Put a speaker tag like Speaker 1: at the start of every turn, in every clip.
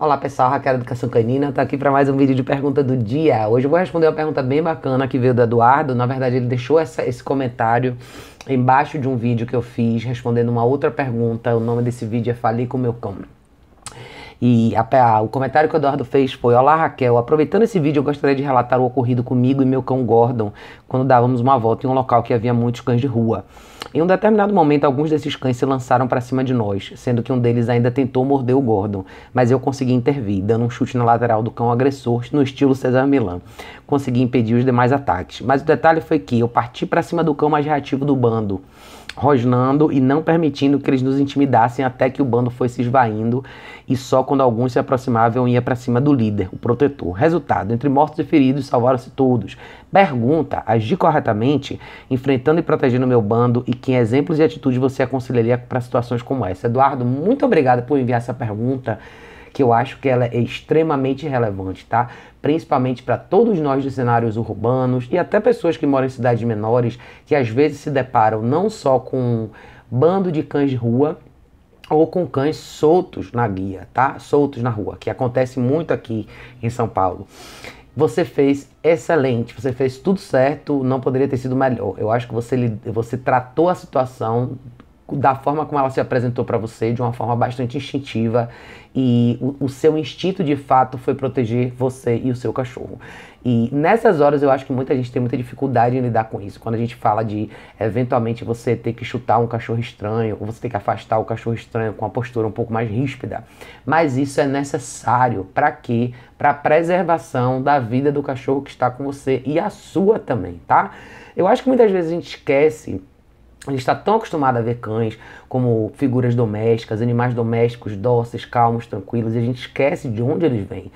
Speaker 1: Olá pessoal, Raquel Educação Canina, tô aqui para mais um vídeo de pergunta do dia. Hoje eu vou responder uma pergunta bem bacana que veio do Eduardo. Na verdade, ele deixou essa, esse comentário embaixo de um vídeo que eu fiz respondendo uma outra pergunta. O nome desse vídeo é Falei com meu cão. E a, a, o comentário que o Eduardo fez foi: Olá Raquel, aproveitando esse vídeo, eu gostaria de relatar o ocorrido comigo e meu cão Gordon quando dávamos uma volta em um local que havia muitos cães de rua. Em um determinado momento, alguns desses cães se lançaram para cima de nós, sendo que um deles ainda tentou morder o Gordon, mas eu consegui intervir, dando um chute na lateral do cão agressor, no estilo César Milan. Consegui impedir os demais ataques, mas o detalhe foi que eu parti para cima do cão mais reativo do bando rosnando e não permitindo que eles nos intimidassem até que o bando foi se esvaindo e só quando alguns se aproximavam ia para cima do líder, o protetor. Resultado, entre mortos e feridos, salvaram-se todos. Pergunta, agi corretamente, enfrentando e protegendo meu bando e que exemplos e atitudes você aconselharia para situações como essa? Eduardo, muito obrigado por enviar essa pergunta, que eu acho que ela é extremamente relevante, tá? Principalmente para todos nós de cenários urbanos e até pessoas que moram em cidades menores, que às vezes se deparam não só com um bando de cães de rua, ou com cães soltos na guia, tá? Soltos na rua, que acontece muito aqui em São Paulo. Você fez excelente, você fez tudo certo, não poderia ter sido melhor. Eu acho que você, você tratou a situação da forma como ela se apresentou para você, de uma forma bastante instintiva, e o, o, seu instinto de fato foi proteger você e o seu cachorro. E nessas horas eu acho que muita gente tem muita dificuldade em lidar com isso. Quando a gente fala de eventualmente você ter que chutar um cachorro estranho, ou você ter que afastar o cachorro estranho com uma postura um pouco mais ríspida, mas isso é necessário para quê? Para preservação da vida do cachorro que está com você e a sua também, tá? Eu acho que muitas vezes a gente esquece a gente está tão acostumado a ver cães como figuras domésticas, animais domésticos doces, calmos, tranquilos, e a gente esquece de onde eles vêm.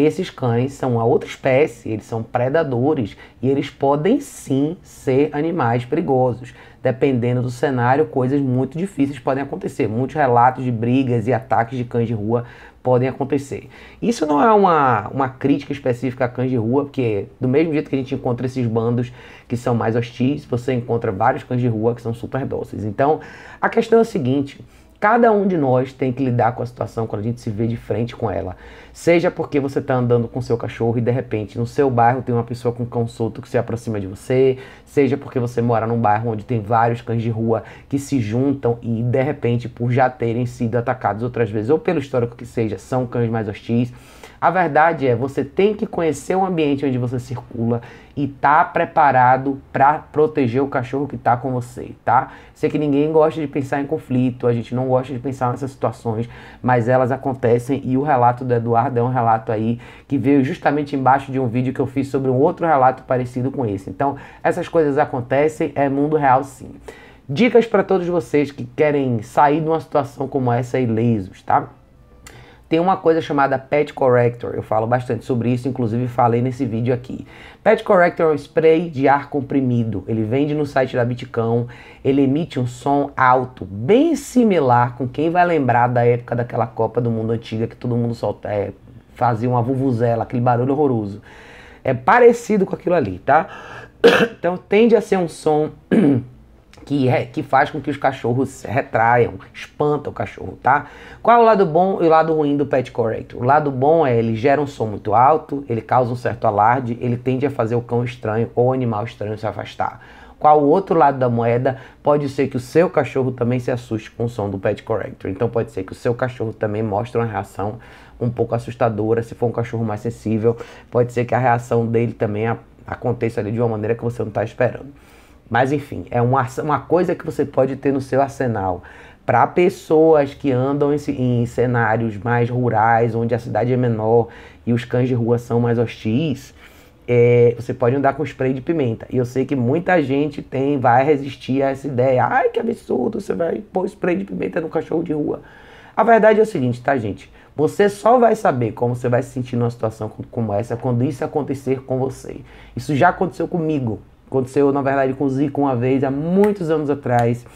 Speaker 1: Esses cães são a outra espécie, eles são predadores e eles podem sim ser animais perigosos. Dependendo do cenário, coisas muito difíceis podem acontecer. Muitos relatos de brigas e ataques de cães de rua podem acontecer. Isso não é uma, uma crítica específica a cães de rua, porque do mesmo jeito que a gente encontra esses bandos que são mais hostis, você encontra vários cães de rua que são super dóceis. Então, a questão é a seguinte. Cada um de nós tem que lidar com a situação quando a gente se vê de frente com ela. Seja porque você está andando com seu cachorro e de repente no seu bairro tem uma pessoa com cão solto que se aproxima de você, seja porque você mora num bairro onde tem vários cães de rua que se juntam e de repente, por já terem sido atacados outras vezes, ou pelo histórico que seja, são cães mais hostis. A verdade é, você tem que conhecer o ambiente onde você circula e tá preparado para proteger o cachorro que tá com você, tá? Sei que ninguém gosta de pensar em conflito, a gente não gosta de pensar nessas situações, mas elas acontecem e o relato do Eduardo é um relato aí que veio justamente embaixo de um vídeo que eu fiz sobre um outro relato parecido com esse. Então, essas coisas acontecem, é mundo real sim. Dicas para todos vocês que querem sair de uma situação como essa ilesos, tá? Tem uma coisa chamada Patch Corrector, eu falo bastante sobre isso, inclusive falei nesse vídeo aqui. Patch Corrector é um spray de ar comprimido, ele vende no site da Bitcão, ele emite um som alto, bem similar com quem vai lembrar da época daquela Copa do Mundo antiga que todo mundo solta, é, fazia uma vuvuzela, aquele barulho horroroso. É parecido com aquilo ali, tá? Então tende a ser um som que, que faz com que os cachorros se retraiam, espanta o cachorro, tá? Qual é o lado bom e o lado ruim do pet corrector? O lado bom é ele gera um som muito alto, ele causa um certo alarde, ele tende a fazer o cão estranho ou o animal estranho se afastar. Qual o outro lado da moeda? Pode ser que o seu cachorro também se assuste com o som do pet corrector. Então pode ser que o seu cachorro também mostre uma reação um pouco assustadora, se for um cachorro mais sensível, pode ser que a reação dele também aconteça ali de uma maneira que você não está esperando. Mas enfim, é uma, uma coisa que você pode ter no seu arsenal. Para pessoas que andam em, em cenários mais rurais, onde a cidade é menor e os cães de rua são mais hostis, é, você pode andar com spray de pimenta. E eu sei que muita gente tem, vai resistir a essa ideia. Ai, que absurdo, você vai pôr spray de pimenta no cachorro de rua. A verdade é o seguinte, tá, gente? Você só vai saber como você vai se sentir numa situação como essa quando isso acontecer com você. Isso já aconteceu comigo. Aconteceu, na verdade, com o Zico uma vez, há muitos anos atrás.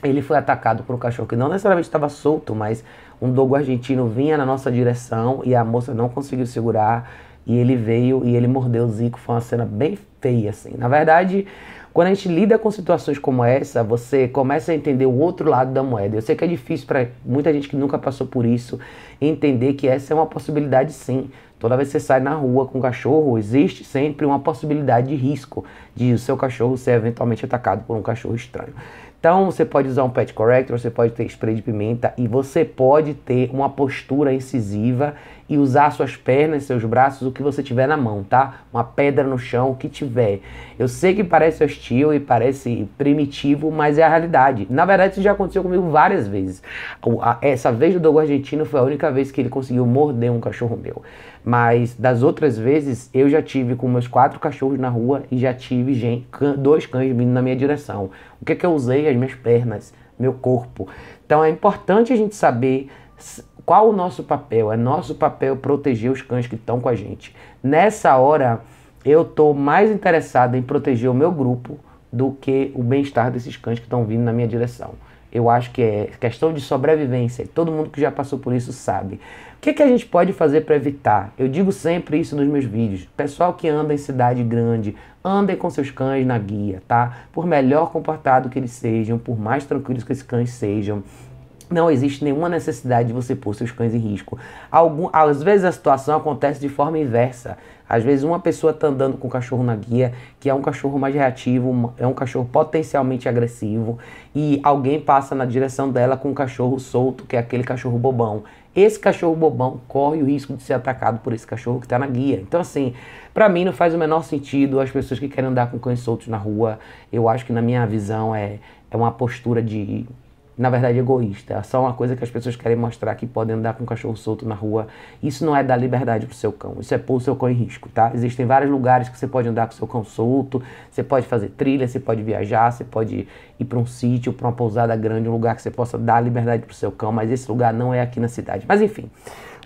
Speaker 1: Ele foi atacado por um cachorro que não necessariamente estava solto, mas um dogo argentino vinha na nossa direção e a moça não conseguiu segurar. E ele veio e ele mordeu o Zico. Foi uma cena bem feia, assim. Na verdade, quando a gente lida com situações como essa, você começa a entender o outro lado da moeda. Eu sei que é difícil para muita gente que nunca passou por isso entender que essa é uma possibilidade sim. Toda vez que você sai na rua com um cachorro, existe sempre uma possibilidade de risco de o seu cachorro ser eventualmente atacado por um cachorro estranho. Então você pode usar um pet corrector, você pode ter spray de pimenta e você pode ter uma postura incisiva e usar suas pernas, seus braços, o que você tiver na mão, tá? Uma pedra no chão, o que tiver. Eu sei que parece hostil e parece primitivo, mas é a realidade. Na verdade, isso já aconteceu comigo várias vezes. Essa vez do Dogo Argentino foi a única vez que ele conseguiu morder um cachorro meu. Mas das outras vezes, eu já tive com meus quatro cachorros na rua e já tive gente, dois cães vindo na minha direção. O que é que eu usei? As minhas pernas, meu corpo. Então é importante a gente saber qual o nosso papel? É nosso papel proteger os cães que estão com a gente. Nessa hora, eu estou mais interessado em proteger o meu grupo do que o bem-estar desses cães que estão vindo na minha direção. Eu acho que é questão de sobrevivência. Todo mundo que já passou por isso sabe. O que, é que a gente pode fazer para evitar? Eu digo sempre isso nos meus vídeos. Pessoal que anda em cidade grande, andem com seus cães na guia, tá? Por melhor comportado que eles sejam, por mais tranquilos que esses cães sejam, não existe nenhuma necessidade de você pôr seus cães em risco. Algum, às vezes a situação acontece de forma inversa. Às vezes uma pessoa está andando com o cachorro na guia, que é um cachorro mais reativo, é um cachorro potencialmente agressivo, e alguém passa na direção dela com um cachorro solto, que é aquele cachorro bobão. Esse cachorro bobão corre o risco de ser atacado por esse cachorro que está na guia. Então, assim, para mim não faz o menor sentido as pessoas que querem andar com cães soltos na rua. Eu acho que, na minha visão, é, é uma postura de na verdade, egoísta. É só uma coisa que as pessoas querem mostrar que podem andar com um cachorro solto na rua. Isso não é dar liberdade pro seu cão. Isso é pôr o seu cão em risco, tá? Existem vários lugares que você pode andar com o seu cão solto. Você pode fazer trilha, você pode viajar, você pode ir para um sítio, para uma pousada grande, um lugar que você possa dar liberdade pro seu cão. Mas esse lugar não é aqui na cidade. Mas enfim,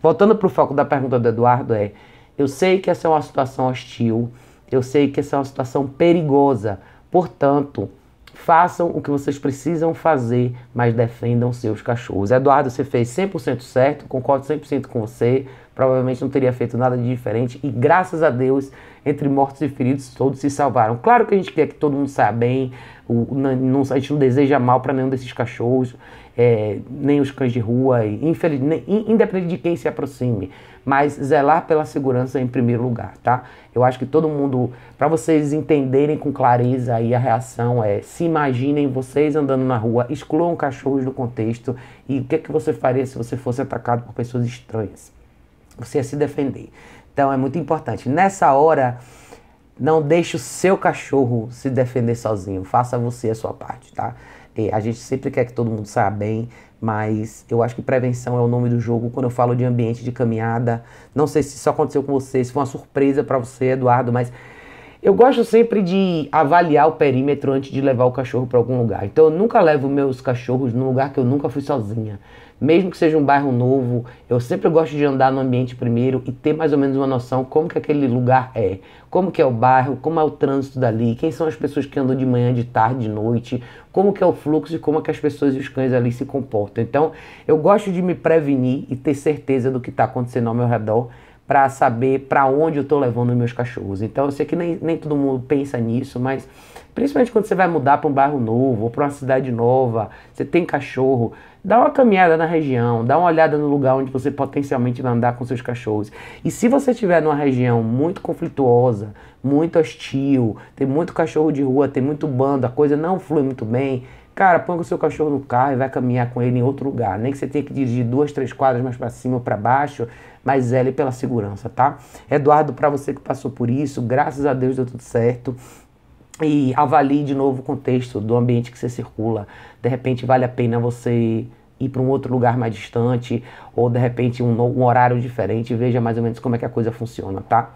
Speaker 1: voltando pro foco da pergunta do Eduardo é... Eu sei que essa é uma situação hostil. Eu sei que essa é uma situação perigosa. Portanto... Façam o que vocês precisam fazer, mas defendam seus cachorros. Eduardo, você fez 100% certo, concordo 100% com você provavelmente não teria feito nada de diferente. E graças a Deus, entre mortos e feridos, todos se salvaram. Claro que a gente quer que todo mundo saia bem, o, não, a gente não deseja mal para nenhum desses cachorros, é, nem os cães de rua, infeliz, nem, independente de quem se aproxime. Mas zelar pela segurança em primeiro lugar, tá? Eu acho que todo mundo, para vocês entenderem com clareza aí a reação é, se imaginem vocês andando na rua, excluam cachorros do contexto e o que é que você faria se você fosse atacado por pessoas estranhas? você se defender. Então é muito importante. Nessa hora, não deixe o seu cachorro se defender sozinho. Faça você a sua parte, tá? E a gente sempre quer que todo mundo saia bem, mas eu acho que prevenção é o nome do jogo. Quando eu falo de ambiente de caminhada, não sei se isso aconteceu com você, se foi uma surpresa para você, Eduardo, mas eu gosto sempre de avaliar o perímetro antes de levar o cachorro para algum lugar. Então eu nunca levo meus cachorros num lugar que eu nunca fui sozinha. Mesmo que seja um bairro novo, eu sempre gosto de andar no ambiente primeiro e ter mais ou menos uma noção como que aquele lugar é, como que é o bairro, como é o trânsito dali, quem são as pessoas que andam de manhã, de tarde, de noite, como que é o fluxo e como é que as pessoas e os cães ali se comportam. Então, eu gosto de me prevenir e ter certeza do que está acontecendo ao meu redor para saber para onde eu estou levando meus cachorros. Então eu sei que nem, nem todo mundo pensa nisso, mas principalmente quando você vai mudar para um bairro novo ou para uma cidade nova, você tem cachorro, dá uma caminhada na região, dá uma olhada no lugar onde você potencialmente vai andar com seus cachorros. E se você estiver numa região muito conflituosa, muito hostil, tem muito cachorro de rua, tem muito bando, a coisa não flui muito bem, Cara, põe o seu cachorro no carro e vai caminhar com ele em outro lugar. Nem que você tenha que dirigir duas, três quadras mais para cima ou para baixo, mas zele é pela segurança, tá? Eduardo, para você que passou por isso, graças a Deus deu tudo certo. E avalie de novo o contexto do ambiente que você circula. De repente, vale a pena você ir para um outro lugar mais distante, ou de repente um, um horário diferente, veja mais ou menos como é que a coisa funciona, tá?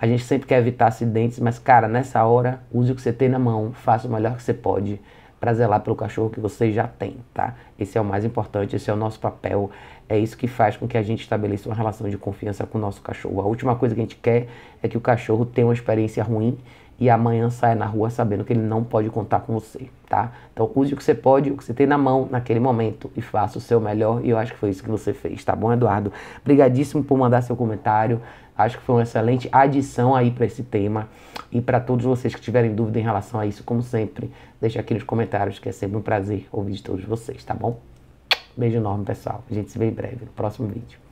Speaker 1: A gente sempre quer evitar acidentes, mas cara, nessa hora, use o que você tem na mão, faça o melhor que você pode para zelar pelo cachorro que você já tem, tá? Esse é o mais importante, esse é o nosso papel. É isso que faz com que a gente estabeleça uma relação de confiança com o nosso cachorro. A última coisa que a gente quer é que o cachorro tenha uma experiência ruim e amanhã saia na rua sabendo que ele não pode contar com você, tá? Então use o que você pode, o que você tem na mão naquele momento e faça o seu melhor. E eu acho que foi isso que você fez, tá bom, Eduardo? Obrigadíssimo por mandar seu comentário. Acho que foi uma excelente adição aí para esse tema. E para todos vocês que tiverem dúvida em relação a isso, como sempre, deixa aqui nos comentários, que é sempre um prazer ouvir de todos vocês, tá bom? Beijo enorme, pessoal. A gente se vê em breve no próximo vídeo.